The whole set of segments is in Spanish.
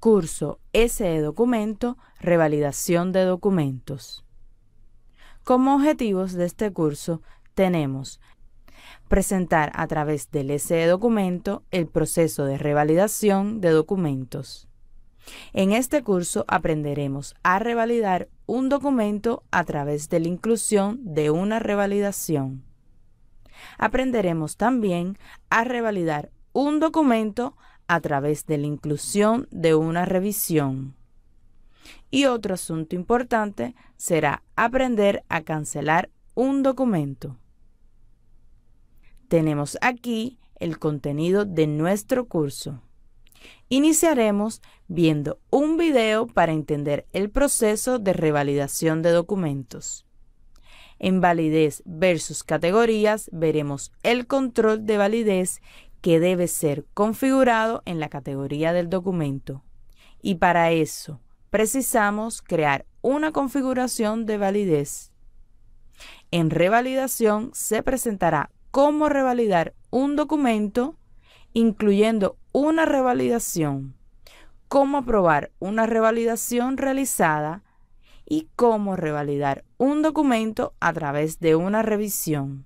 Curso S e Documento, Revalidación de Documentos. Como objetivos de este curso tenemos presentar a través del S.E. Documento el proceso de revalidación de documentos. En este curso aprenderemos a revalidar un documento a través de la inclusión de una revalidación. Aprenderemos también a revalidar un documento a través de la inclusión de una revisión. Y otro asunto importante será aprender a cancelar un documento. Tenemos aquí el contenido de nuestro curso. Iniciaremos viendo un video para entender el proceso de revalidación de documentos. En validez versus categorías veremos el control de validez que debe ser configurado en la categoría del documento. Y para eso precisamos crear una configuración de validez. En revalidación se presentará cómo revalidar un documento, incluyendo una revalidación, cómo aprobar una revalidación realizada y cómo revalidar un documento a través de una revisión.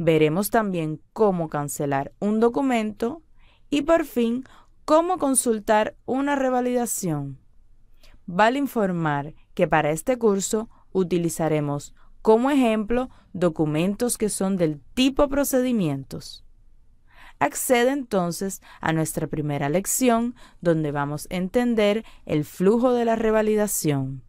Veremos también cómo cancelar un documento y por fin cómo consultar una revalidación. Vale informar que para este curso utilizaremos como ejemplo documentos que son del tipo procedimientos. Accede entonces a nuestra primera lección donde vamos a entender el flujo de la revalidación.